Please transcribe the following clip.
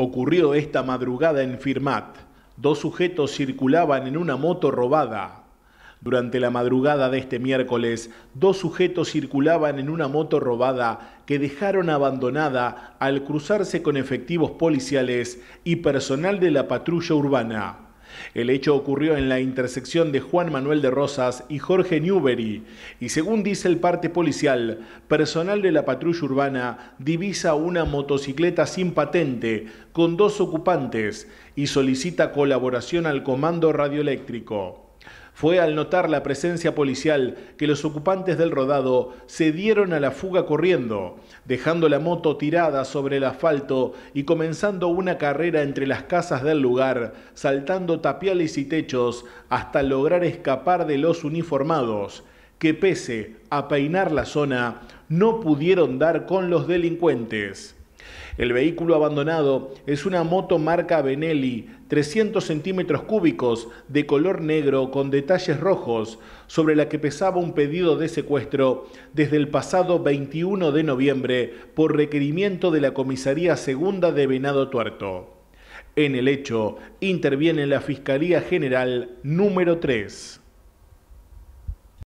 ocurrió esta madrugada en Firmat. Dos sujetos circulaban en una moto robada. Durante la madrugada de este miércoles, dos sujetos circulaban en una moto robada que dejaron abandonada al cruzarse con efectivos policiales y personal de la patrulla urbana. El hecho ocurrió en la intersección de Juan Manuel de Rosas y Jorge Newbery, y según dice el parte policial, personal de la patrulla urbana divisa una motocicleta sin patente con dos ocupantes y solicita colaboración al comando radioeléctrico. Fue al notar la presencia policial que los ocupantes del rodado se dieron a la fuga corriendo, dejando la moto tirada sobre el asfalto y comenzando una carrera entre las casas del lugar, saltando tapiales y techos hasta lograr escapar de los uniformados, que pese a peinar la zona, no pudieron dar con los delincuentes. El vehículo abandonado es una moto marca Benelli, 300 centímetros cúbicos, de color negro con detalles rojos, sobre la que pesaba un pedido de secuestro desde el pasado 21 de noviembre por requerimiento de la Comisaría Segunda de Venado Tuerto. En el hecho, interviene la Fiscalía General número 3.